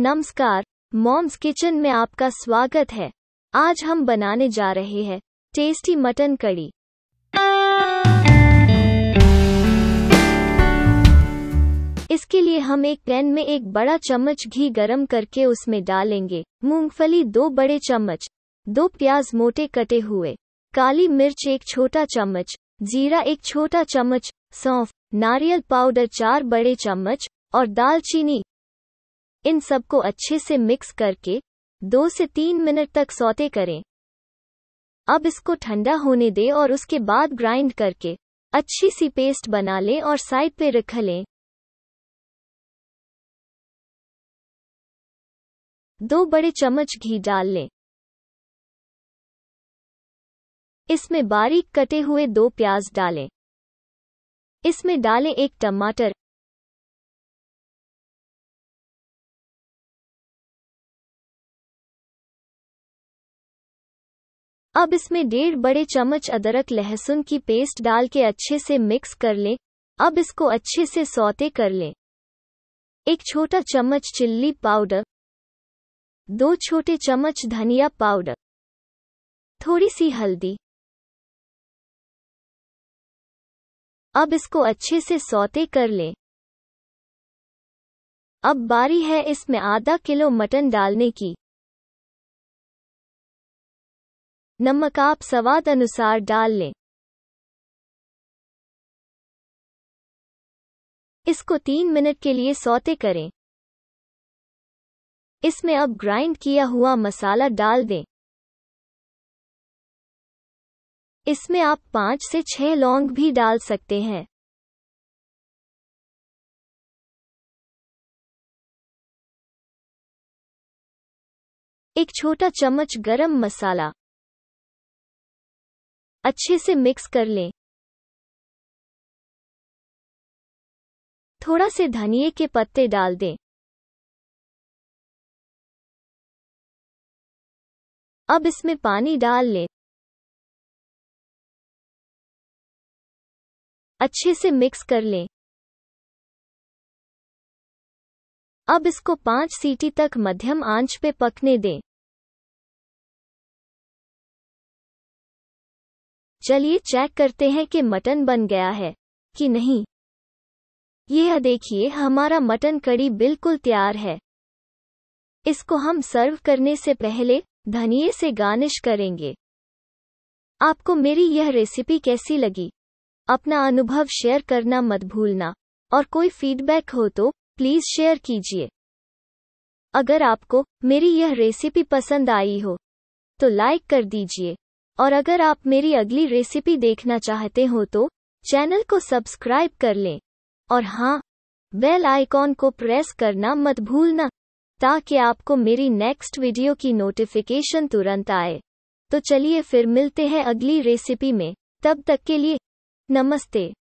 नमस्कार moms kitchen में आपका स्वागत है आज हम बनाने जा रहे हैं टेस्टी मटन कड़ी इसके लिए हम एक पैन में एक बड़ा चम्मच घी गरम करके उसमें डालेंगे मूंगफली दो बड़े चम्मच दो प्याज मोटे कटे हुए काली मिर्च एक छोटा चम्मच जीरा एक छोटा चम्मच सौंफ नारियल पाउडर चार बड़े चम्मच और दालचीनी इन सबको अच्छे से मिक्स करके दो से तीन मिनट तक सौते करें अब इसको ठंडा होने दें और उसके बाद ग्राइंड करके अच्छी सी पेस्ट बना लें और साइड पे रख लें दो बड़े चम्मच घी डाल लें इसमें बारीक कटे हुए दो प्याज डालें इसमें डालें एक टमाटर अब इसमें डेढ़ बड़े चम्मच अदरक लहसुन की पेस्ट डाल के अच्छे से मिक्स कर लें अब इसको अच्छे से सौते कर लें एक छोटा चम्मच चिल्ली पाउडर दो छोटे चम्मच धनिया पाउडर थोड़ी सी हल्दी अब इसको अच्छे से सौते कर लें अब बारी है इसमें आधा किलो मटन डालने की नमक आप स्वाद अनुसार डाल लें इसको तीन मिनट के लिए सौते करें इसमें अब ग्राइंड किया हुआ मसाला डाल दें इसमें आप पांच से छह लौंग भी डाल सकते हैं एक छोटा चम्मच गरम मसाला अच्छे से मिक्स कर लें थोड़ा से धनिए के पत्ते डाल दें अब इसमें पानी डाल लें अच्छे से मिक्स कर लें अब इसको पांच सीटी तक मध्यम आंच पे पकने दें चलिए चेक करते हैं कि मटन बन गया है कि नहीं यह देखिए हमारा मटन कड़ी बिल्कुल तैयार है इसको हम सर्व करने से पहले धनिए से गार्निश करेंगे आपको मेरी यह रेसिपी कैसी लगी अपना अनुभव शेयर करना मत भूलना और कोई फीडबैक हो तो प्लीज शेयर कीजिए अगर आपको मेरी यह रेसिपी पसंद आई हो तो लाइक कर दीजिए और अगर आप मेरी अगली रेसिपी देखना चाहते हो तो चैनल को सब्सक्राइब कर लें और हाँ बेल आइकॉन को प्रेस करना मत भूलना ताकि आपको मेरी नेक्स्ट वीडियो की नोटिफिकेशन तुरंत आए तो चलिए फिर मिलते हैं अगली रेसिपी में तब तक के लिए नमस्ते